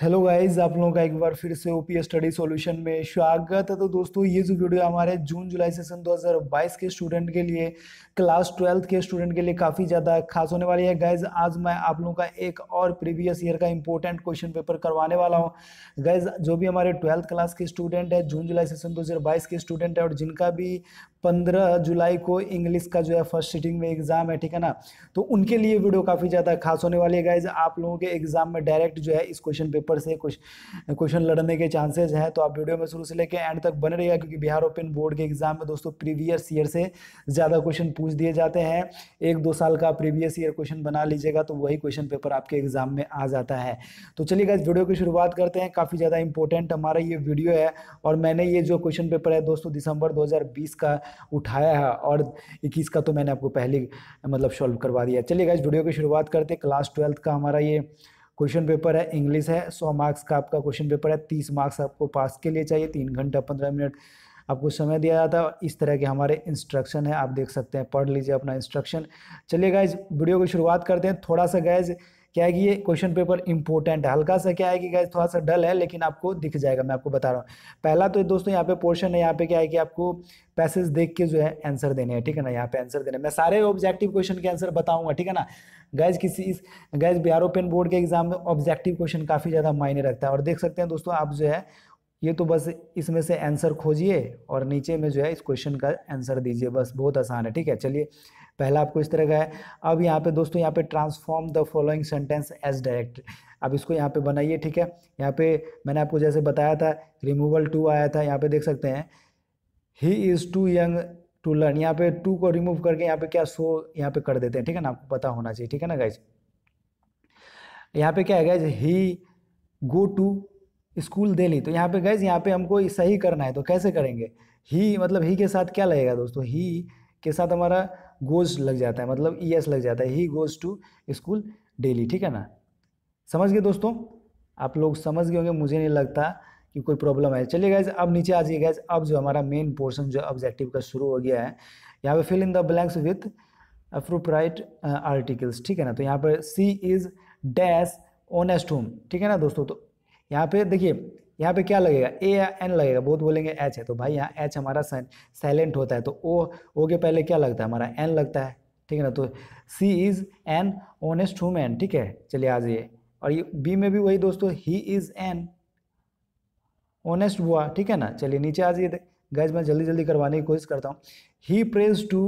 hello guys आप लोगों का एक बार फिर से ओपी स्टडी सॉल्यूशन में स्वागत है तो दोस्तों ये जो वीडियो हमारे जून जुलाई सेशन 2022 के स्टूडेंट के लिए क्लास ट्वेल्थ के स्टूडेंट के लिए काफ़ी ज़्यादा खास होने वाली है गाइज आज मैं आप लोगों का एक और प्रीवियस ईयर का इंपॉर्टेंट क्वेश्चन पेपर करवाने वाला हूँ गाइज जो भी हमारे ट्वेल्थ क्लास के स्टूडेंट है जून जुलाई सेशन दो के स्टूडेंट है और जिनका भी पंद्रह जुलाई को इंग्लिश का जो है फर्स्ट सीटिंग में एग्ज़ाम है ठीक है ना तो उनके लिए वीडियो काफ़ी ज़्यादा खास होने वाली है गाइज आप लोगों के एग्ज़ाम में डायरेक्ट जो है इस क्वेश्चन पेपर से कुछ क्वेश्चन लड़ने के चांसेज हैं तो आप वीडियो में शुरू से लेकर एंड तक बने रहिएगा क्योंकि बिहार ओपन बोर्ड के एग्ज़ाम में दोस्तों प्रीवियस ईयर से ज़्यादा क्वेश्चन पूछ दिए जाते हैं एक दो साल का प्रीवियस ईयर क्वेश्चन बना लीजिएगा तो वही क्वेश्चन पेपर आपके एग्ज़ाम में आ जाता है तो चलिए गाइज वीडियो की शुरुआत करते हैं काफ़ी ज़्यादा इंपॉर्टेंट हमारा ये वीडियो है और मैंने ये जो क्वेश्चन पेपर है दोस्तों दिसंबर दो का उठाया है और इक्कीस का तो मैंने आपको पहले मतलब सॉल्व करवा दिया चलिए गाइज वीडियो की शुरुआत करते हैं क्लास ट्वेल्थ का हमारा ये क्वेश्चन पेपर है इंग्लिश है सौ मार्क्स का आपका क्वेश्चन पेपर है तीस मार्क्स आपको पास के लिए चाहिए तीन घंटा पंद्रह मिनट आपको समय दिया जाता है इस तरह के हमारे इंस्ट्रक्शन है आप देख सकते हैं पढ़ लीजिए अपना इंस्ट्रक्शन चलिए गाइज वीडियो की शुरुआत करते हैं थोड़ा सा गैज़ क्या है कि ये क्वेश्चन पेपर इंपॉर्टेंट है हल्का सा क्या है कि गैस थोड़ा सा डल है लेकिन आपको दिख जाएगा मैं आपको बता रहा हूँ पहला तो दोस्तों यहाँ पे पोर्शन है यहाँ पे क्या है कि आपको पैसेज देख के जो है आंसर देने हैं ठीक है ना यहाँ पे आंसर देने मैं सारे ऑब्जेक्टिव क्वेश्चन के आंसर बताऊंगा ठीक है ना गैज किसी इस गैज बिहार ओपन बोर्ड के एग्जाम में ऑब्जेक्टिव क्वेश्चन काफ़ी ज़्यादा मायने रखता है और देख सकते हैं दोस्तों आप जो है ये तो बस इसमें से आंसर खोजिए और नीचे में जो है इस क्वेश्चन का आंसर दीजिए बस बहुत आसान है ठीक है चलिए पहला आपको इस तरह का है अब यहाँ पे दोस्तों यहाँ पे transform the following sentence as direct अब इसको यहाँ पे बनाइए ठीक है यहाँ पे मैंने आपको जैसे बताया था रिमूवल टू आया था यहाँ पे देख सकते हैं he is too young to learn यहाँ पे टू को रिमूव करके यहाँ पे क्या सो यहाँ पे कर देते हैं ठीक है ना आपको पता होना चाहिए ठीक है ना गाइज यहाँ पे क्या है guys he go to school daily तो यहाँ पे गाइज यहाँ पे हमको सही करना है तो कैसे करेंगे ही मतलब ही के साथ क्या लगेगा दोस्तों ही के साथ हमारा गोज लग जाता है मतलब ई e एस लग जाता है he goes to school daily ठीक है ना समझ गए दोस्तों आप लोग समझ गए होंगे मुझे नहीं लगता कि कोई प्रॉब्लम है चलिए गैज अब नीचे आ जाइए गैज अब जो हमारा मेन पोर्सन जो ऑब्जेक्टिव का शुरू हो गया है यहाँ पे fill in the blanks with appropriate articles ठीक है ना तो यहाँ पर she is dash honest home ठीक है ना दोस्तों तो यहाँ पे देखिए यहाँ पे क्या लगेगा ए या एन लगेगा बहुत बोलेंगे एच है तो भाई यहाँ एच हमारा साइलेंट होता है तो ओ ओ के पहले क्या लगता है हमारा एन लगता है ठीक है ना तो she is an honest woman ठीक है चलिए आ जाइए और ये बी में भी वही दोस्तों ही इज़ एन ऑनेस्ट हुआ ठीक है ना चलिए नीचे आ जाइए गैज मैं जल्दी जल्दी करवाने की कोशिश करता हूँ he prays to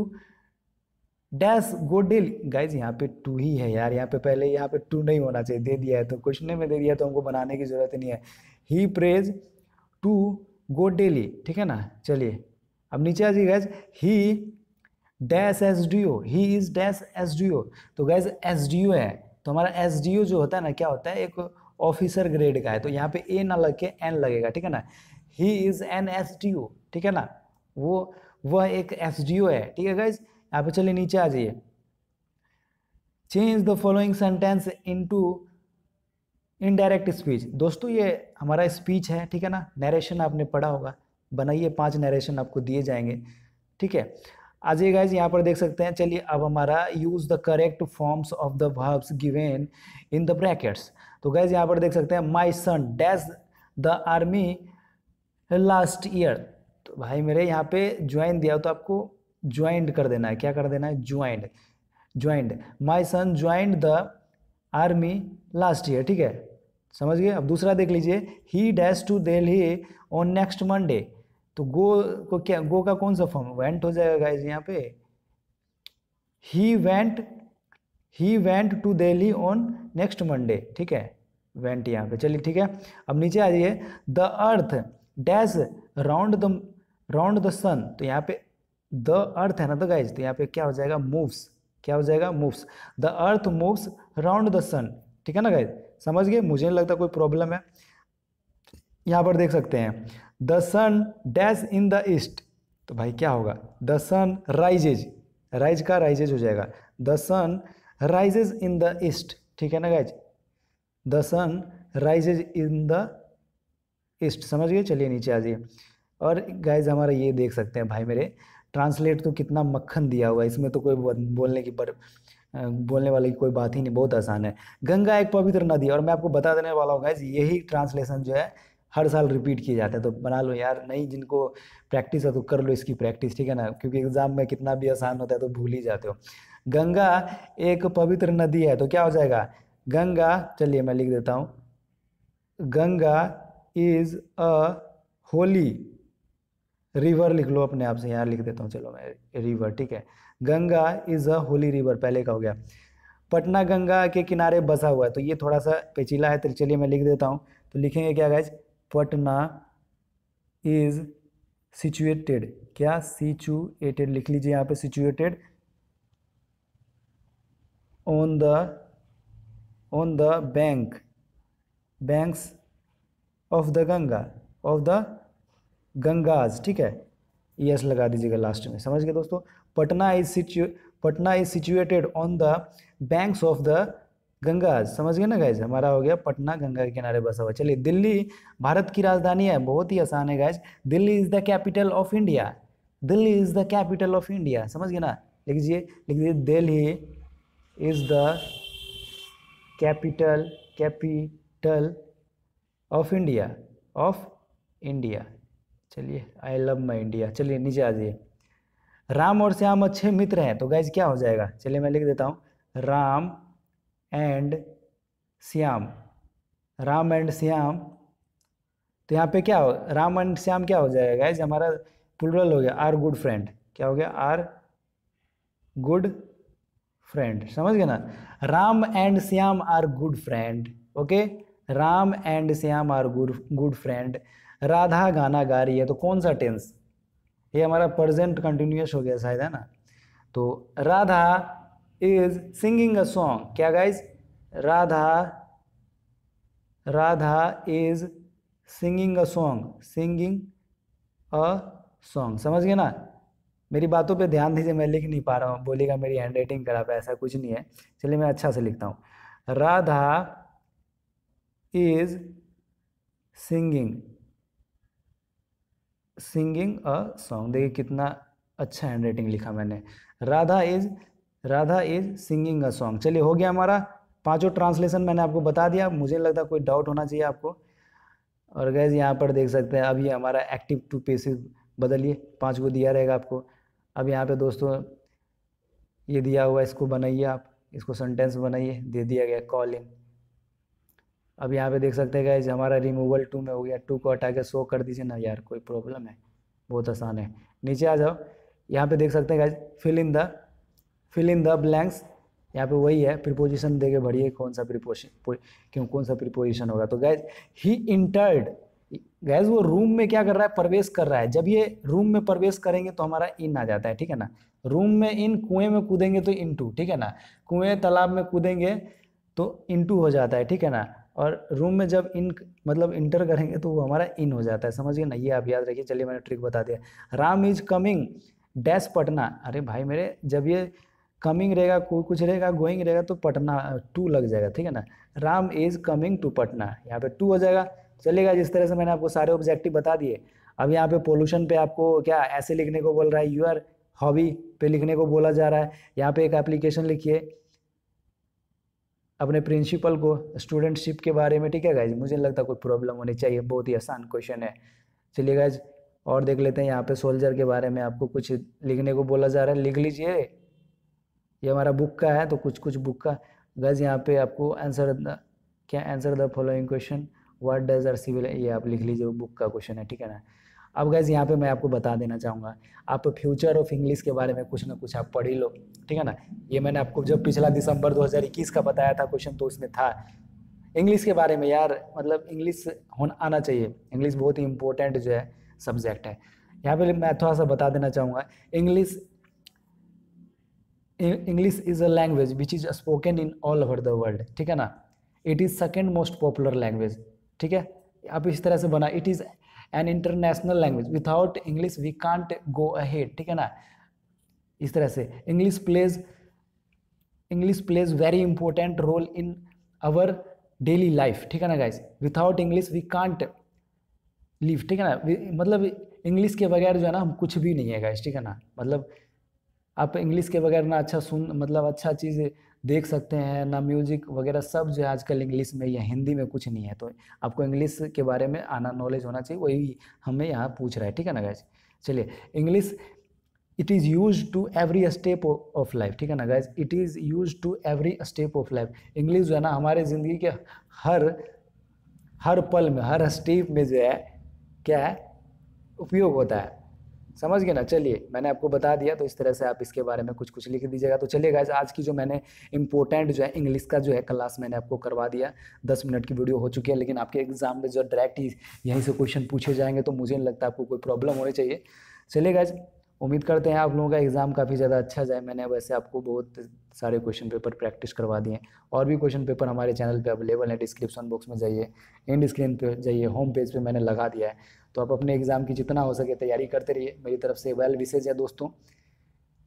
dash good deal guys यहाँ पे टू ही है यार यहाँ पे पहले यहाँ पे टू नहीं होना चाहिए दे दिया है तो क्वेश्चन में दे दिया तो हमको बनाने की जरूरत नहीं है he prays to go daily ठीक है ना चलिए अब नीचे आ जाइए guys he dash S D O he is dash S D O तो गैज एस डी ओ है तो हमारा एस डी ओ जो होता है ना क्या होता है एक ऑफिसर ग्रेड का है तो यहाँ पे ए ना लग के एन लगेगा ठीक है ना he is an S D O ठीक है ना वो वह एक एस डी ओ है ठीक है गैज यहाँ पे चलिए नीचे आ जाइए change the following sentence into indirect speech दोस्तों ये हमारा स्पीच है ठीक है ना नरेशन आपने पढ़ा होगा बनाइए पांच नरेशन आपको दिए जाएंगे ठीक है आज ये गाइज यहाँ पर देख सकते हैं चलिए अब हमारा use the correct forms of the verbs given in the brackets तो गाइज यहाँ पर देख सकते हैं my son dash the army last year तो भाई मेरे यहाँ पे ज्वाइन दिया तो आपको ज्वाइंट कर देना है क्या कर देना है joined joined my son joined the army last year ठीक है समझ गए अब दूसरा देख लीजिए he dash to Delhi on next Monday तो गो को क्या गो का कौन सा फॉर्म वेंट हो जाएगा गाइज यहाँ पे he went he went to Delhi on next Monday ठीक है वेंट यहाँ पे चलिए ठीक है अब नीचे आ जाइए the earth dash round the round the sun तो यहाँ पे द अर्थ है ना तो गाइज तो यहाँ पे क्या हो जाएगा मूव्स क्या हो जाएगा moves the earth moves round the sun ठीक है ना गाइज समझ गए मुझे नहीं लगता कोई प्रॉब्लम है यहाँ पर देख सकते हैं the sun dash in the east तो भाई क्या होगा द सन राइजेज राइज का राइजेज हो जाएगा the sun rises in the east ठीक है ना guys the sun rises in the east समझ गए चलिए नीचे आ जाइए और गाइज हमारा ये देख सकते हैं भाई मेरे ट्रांसलेट तो कितना मक्खन दिया हुआ है इसमें तो कोई बोलने की पर बोलने वाले की कोई बात ही नहीं बहुत आसान है गंगा एक पवित्र नदी और मैं आपको बता देने वाला हूँ गाइज यही ट्रांसलेशन जो है हर साल रिपीट किया जाता है तो बना लो यार नहीं जिनको प्रैक्टिस है तो कर लो इसकी प्रैक्टिस ठीक है ना क्योंकि एग्ज़ाम में कितना भी आसान होता है तो भूल ही जाते हो गंगा एक पवित्र नदी है तो क्या हो जाएगा गंगा चलिए मैं लिख देता हूँ Ganga is a holy river लिख लो अपने आप से यहाँ लिख देता हूँ चलो मैं रिवर ठीक है Ganga is a holy river पहले का हो गया पटना गंगा के किनारे बसा हुआ है तो ये थोड़ा सा पेचीला है तो चलिए मैं लिख देता हूँ तो लिखेंगे क्या गाइज पटना इज सिचुएटेड क्या सिचुएटेड लिख लीजिए यहाँ पे situated on the on the bank banks of the Ganga of the Ganges ठीक है यस लगा दीजिएगा लास्ट में समझ गए दोस्तों Patna is situ Patna is situated on the banks of the Ganges समझ गए ना गाइज हमारा हो गया पटना गंगा के किनारे बसा हुआ चलिए दिल्ली भारत की राजधानी है बहुत ही आसान है guys Delhi is the capital of India Delhi is the capital of India समझ गए ना लिख दीजिए लिख दीजिए Delhi is the capital capital of India of India चलिए आई लव माई इंडिया चलिए नीचे आ जाइए राम और श्याम अच्छे मित्र हैं तो गाइज क्या हो जाएगा चलिए मैं लिख देता हूँ राम एंड श्याम राम एंड श्याम तो यहाँ पे क्या हो राम एंड श्याम क्या हो जाएगा गाइज हमारा प्लूरल हो गया आर गुड फ्रेंड क्या हो गया आर गुड फ्रेंड समझ गए ना Ram and Shyam are good friend okay Ram and Shyam are good good friend Radha गाना गा रही है तो कौन सा टेंस ये हमारा प्रजेंट कंटिन्यूस हो गया शायद है ना तो Radha is singing a song क्या guys Radha Radha is singing a song singing a song समझ गए ना मेरी बातों पे ध्यान दीजिए मैं लिख नहीं पा रहा हूँ बोलेगा मेरी हैंड राइटिंग खराब है ऐसा कुछ नहीं है चलिए मैं अच्छा से लिखता हूँ Radha is singing singing a song देखिए कितना अच्छा हैंड राइटिंग लिखा मैंने Radha is Radha is singing a song चलिए हो गया हमारा पांचों ट्रांसलेशन मैंने आपको बता दिया मुझे लगता कोई डाउट होना चाहिए आपको और गैज यहाँ पर देख सकते हैं अब ये हमारा एक्टिव टू पेसिस बदलिए पांच को दिया रहेगा आपको अब यहाँ पे दोस्तों ये दिया हुआ इसको बनाइए आप इसको सेंटेंस बनाइए दे दिया गया कॉलिंग अब यहाँ पे देख सकते हैं गाइज हमारा रिमूवल टू में हो गया टू को हटा के शो कर दीजिए ना यार कोई प्रॉब्लम है बहुत आसान है नीचे आ जाओ यहाँ पे देख सकते हैं guys fill in the fill in the blanks यहाँ पे वही है प्रिपोजिशन दे के भरिए कौन सा प्रिपोजिशन क्यों कौन सा प्रिपोजिशन होगा तो गैज ही इंटर्ड गैज वो रूम में क्या कर रहा है प्रवेश कर रहा है जब ये रूम में प्रवेश करेंगे तो हमारा इन आ जाता है ठीक है ना रूम में इन कुएं में कूदेंगे तो इन टू ठीक है ना कुएं तालाब में कूदेंगे तो इन टू हो जाता है ठीक है ना और रूम में जब इन मतलब इंटर करेंगे तो वो हमारा इन हो जाता है समझिए ना ये आप याद रखिए चलिए मैंने ट्रिक बता दिया Ram is coming dash Patna अरे भाई मेरे जब ये कमिंग रहेगा कोई कुछ रहेगा गोइंग रहेगा तो पटना टू लग जाएगा ठीक है ना Ram is coming to Patna यहाँ पे टू हो जाएगा चलेगा जिस तरह से मैंने आपको सारे ऑब्जेक्टिव बता दिए अब यहाँ पे पोल्यूशन पे आपको क्या ऐसे लिखने को बोल रहा है यूर हॉबी पे लिखने को बोला जा रहा है यहाँ पे एक एप्लीकेशन लिखिए अपने प्रिंसिपल को स्टूडेंटशिप के बारे में ठीक है गाइज मुझे नहीं लगता कोई प्रॉब्लम होनी चाहिए बहुत ही आसान क्वेश्चन है चलिए गाइज और देख लेते हैं यहाँ पे सोल्जर के बारे में आपको कुछ लिखने को बोला जा रहा है लिख लीजिए ये हमारा बुक का है तो कुछ कुछ बुक का गाइज यहाँ पे आपको आंसर क्या answer the following question what does are civil ये आप लिख लीजिए बुक का क्वेश्चन है ठीक है ना अब गैज़ यहाँ पे मैं आपको बता देना चाहूँगा आप फ्यूचर ऑफ इंग्लिश के बारे में कुछ ना कुछ आप पढ़ ही लो ठीक है ना ये मैंने आपको जब पिछला दिसंबर 2021 का बताया था क्वेश्चन तो उसमें था इंग्लिश के बारे में यार मतलब इंग्लिश होना आना चाहिए इंग्लिश बहुत ही इम्पोर्टेंट जो है सब्जेक्ट है यहाँ पे मैं थोड़ा सा बता देना चाहूँगा English English is a language which is spoken in all over the world ठीक है ना it is second most popular language ठीक है आप इस तरह से बना it is an international language without English we can't go ahead ठीक है ना इस तरह से English plays English plays very important role in our daily life ठीक है ना guys without English we can't live ठीक है ना मतलब इंग्लिश के बगैर जो है ना हम कुछ भी नहीं है गाइस ठीक है ना मतलब आप इंग्लिश के बगैर ना अच्छा सुन मतलब अच्छा चीज़ देख सकते हैं ना म्यूजिक वगैरह सब जो है आजकल इंग्लिश में या हिंदी में कुछ नहीं है तो आपको इंग्लिश के बारे में आना नॉलेज होना चाहिए वही हमें यहाँ पूछ रहा है ठीक है ना गैज चलिए English it is use to every step of life ठीक है ना guys it is use to every step of life English जो है ना हमारे ज़िंदगी के हर हर पल में हर स्टेप में जो है क्या है उपयोग होता है समझ गए ना चलिए मैंने आपको बता दिया तो इस तरह से आप इसके बारे में कुछ कुछ लिख दीजिएगा तो चलिए गाइज आज की जो मैंने इंपॉर्टेंट जो है इंग्लिश का जो है क्लास मैंने आपको करवा दिया दस मिनट की वीडियो हो चुकी है लेकिन आपके एग्जाम में जो डायरेक्ट ही यहीं से क्वेश्चन पूछे जाएंगे तो मुझे नहीं लगता आपको कोई प्रॉब्लम होनी चाहिए चलिए गाइज उम्मीद करते हैं आप लोगों का एग्ज़ाम काफ़ी ज़्यादा अच्छा जाए मैंने वैसे आपको बहुत सारे क्वेश्चन पेपर प्रैक्टिस करवा दिए और भी क्वेश्चन पेपर हमारे चैनल पे अवेलेबल है डिस्क्रिप्शन बॉक्स में जाइए एंड स्क्रीन पे जाइए होम पेज पे मैंने लगा दिया है तो आप अपने एग्ज़ाम की जितना हो सके तैयारी करते रहिए मेरी तरफ से वेल विशेज है दोस्तों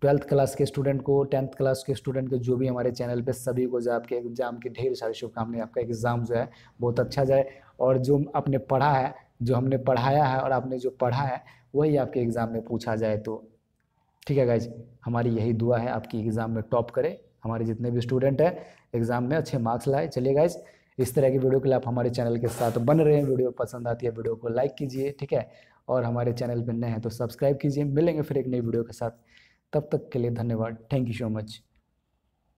ट्वेल्थ क्लास के स्टूडेंट को टेंथ क्लास के स्टूडेंट को जो भी हमारे चैनल पे सभी को जो आपके एग्ज़ाम की ढेर सारी शुभकामनाएं आपका एग्ज़ाम जो है बहुत अच्छा जाए और जो आपने पढ़ा है जो हमने पढ़ाया है और आपने जो पढ़ा है वही आपके एग्ज़ाम में पूछा जाए तो ठीक है गाइज हमारी यही दुआ है आपकी एग्ज़ाम में टॉप करें हमारे जितने भी स्टूडेंट हैं एग्ज़ाम में अच्छे मार्क्स लाए चलिए गाइज इस तरह की वीडियो के लिए आप हमारे चैनल के साथ बन रहे हैं वीडियो पसंद आती है वीडियो को लाइक कीजिए ठीक है और हमारे चैनल पर नए हैं तो सब्सक्राइब कीजिए मिलेंगे फिर एक नई वीडियो के साथ तब तक के लिए धन्यवाद थैंक यू सो मच